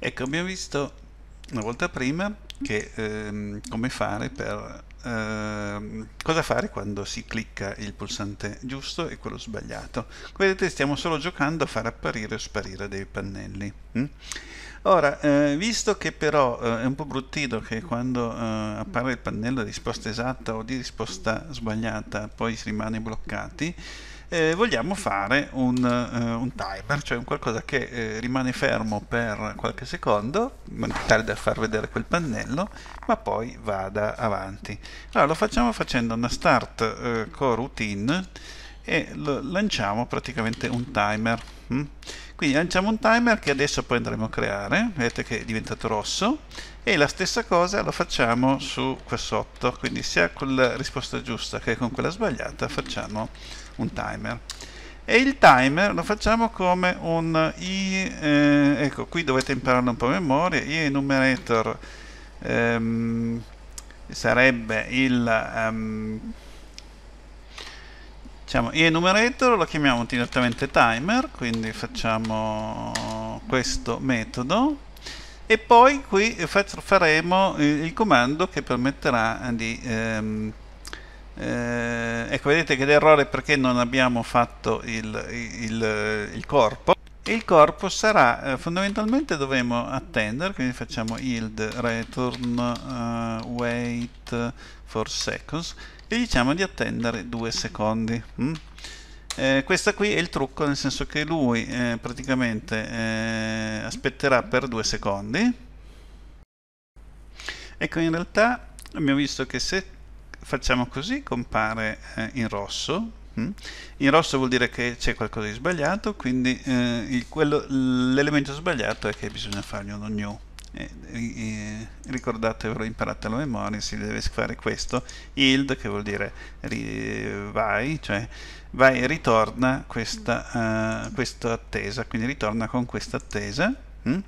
Ecco, abbiamo visto una volta prima che, ehm, come fare per ehm, cosa fare quando si clicca il pulsante giusto e quello sbagliato. Come vedete stiamo solo giocando a far apparire o sparire dei pannelli. Mm? Ora, eh, visto che però eh, è un po' bruttino che quando eh, appare il pannello di risposta esatta o di risposta sbagliata poi si rimane bloccati, eh, vogliamo fare un, uh, un, timer, cioè un qualcosa che eh, rimane fermo per qualche secondo, in tale da far vedere quel pannello, ma poi vada avanti. Allora lo facciamo facendo una start eh, coroutine e lanciamo praticamente un timer mm? quindi lanciamo un timer che adesso poi andremo a creare vedete che è diventato rosso e la stessa cosa lo facciamo su qua sotto quindi sia con la risposta giusta che con quella sbagliata facciamo un timer e il timer lo facciamo come un i eh, ecco qui dovete imparare un po' a memoria i enumerator ehm, sarebbe il um, Facciamo enumerator, lo chiamiamo direttamente timer, quindi facciamo questo metodo e poi qui faremo il comando che permetterà di... Ehm, eh, ecco vedete che l'errore perché non abbiamo fatto il, il, il corpo il corpo sarà eh, fondamentalmente dovremo attendere quindi facciamo yield return uh, wait for seconds e diciamo di attendere due secondi mm? eh, questo qui è il trucco nel senso che lui eh, praticamente eh, aspetterà per due secondi ecco in realtà abbiamo visto che se facciamo così compare eh, in rosso mm? in rosso vuol dire che c'è qualcosa di sbagliato quindi eh, l'elemento sbagliato è che bisogna fargli uno new eh, eh, ricordatevelo, imparate a memoria, si deve fare questo, yield che vuol dire ri, vai, cioè vai e ritorna questa, uh, questa attesa, quindi ritorna con questa attesa hm?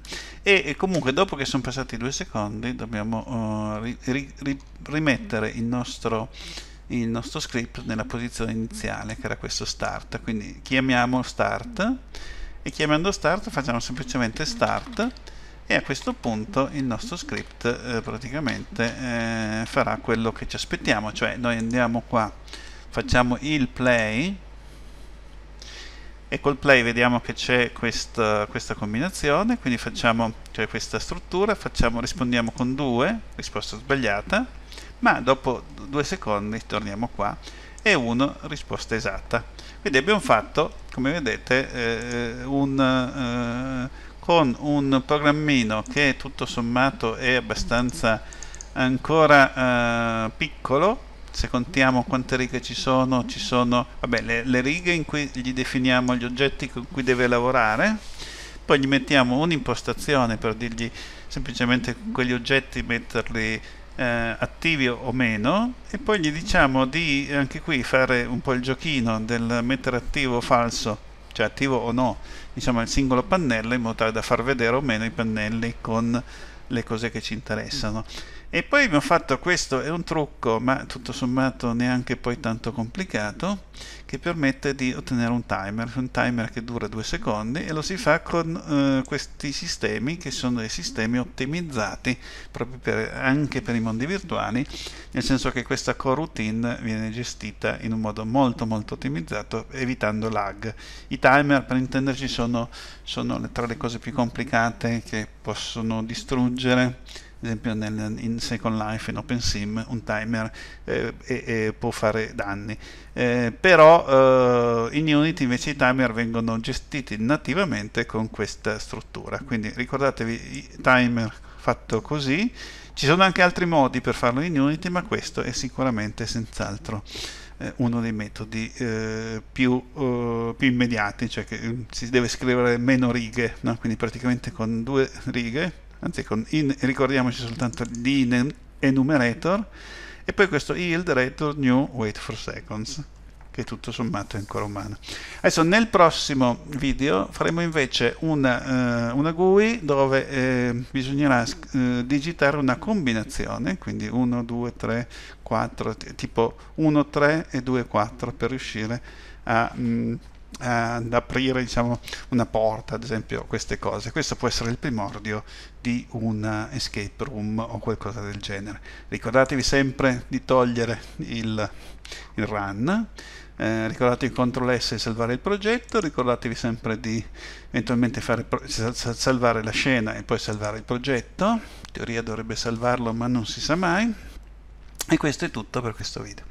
e, e, comunque dopo che sono passati due secondi dobbiamo uh, ri, ri, rimettere il nostro, il nostro script nella posizione iniziale che era questo start, quindi chiamiamo start e chiamando start facciamo semplicemente start e a questo punto il nostro script eh, praticamente eh, farà quello che ci aspettiamo cioè noi andiamo qua facciamo il play e col play vediamo che c'è questa, questa, combinazione quindi facciamo cioè questa struttura facciamo, rispondiamo con 2 risposta sbagliata ma dopo due secondi torniamo qua e 1 risposta esatta quindi abbiamo fatto come vedete eh, eh un eh, con un programmino che tutto sommato è abbastanza ancora eh, piccolo se contiamo quante righe ci sono ci sono vabbè, le, le righe in cui gli definiamo gli oggetti con cui deve lavorare poi gli mettiamo un'impostazione per dirgli semplicemente quegli oggetti metterli eh, attivi o meno e poi gli diciamo di anche qui fare un po' il giochino del mettere attivo o falso cioè attivo o no, insomma il singolo pannello in modo tale da far vedere o meno i pannelli con le cose che ci interessano. E poi abbiamo fatto questo, è un trucco, ma tutto sommato neanche poi tanto complicato, che permette di ottenere un timer, un timer che dura due secondi e lo si fa con eh, questi sistemi che sono dei sistemi ottimizzati proprio per, anche per i mondi virtuali, nel senso che questa coroutine viene gestita in un modo molto molto ottimizzato evitando lag. I timer per intenderci sono, sono tra le cose più complicate che possono distruggere aggiungere ad esempio nel, in Second Life, in OpenSim, un timer eh, e, e può fare danni. Eh, però eh, in Unity invece i timer vengono gestiti nativamente con questa struttura. Quindi ricordatevi, timer fatto così. Ci sono anche altri modi per farlo in Unity, ma questo è sicuramente senz'altro eh, uno dei metodi eh, più, eh, più, immediati, cioè che mm, si deve scrivere meno righe, no? quindi praticamente con due righe anzi con in, ricordiamoci soltanto enumerator e poi questo yield return new wait for seconds che tutto sommato è ancora umano. Adesso nel prossimo video faremo invece una, eh, una GUI dove eh, bisognerà eh, digitare una combinazione, quindi 1, 2, 3, 4, tipo 1, 3 e 2, 4 per riuscire a... Mh, mm, eh, ad aprire diciamo, una porta, ad esempio queste cose. Questo può essere il primordio di un eh, escape room o qualcosa del genere. Ricordatevi sempre di togliere il, il run, eh, ricordatevi CTRL S e salvare il progetto, ricordatevi sempre di eventualmente fare, salvare la scena e poi salvare il progetto, in teoria dovrebbe salvarlo ma non si sa mai, e questo è tutto per questo video.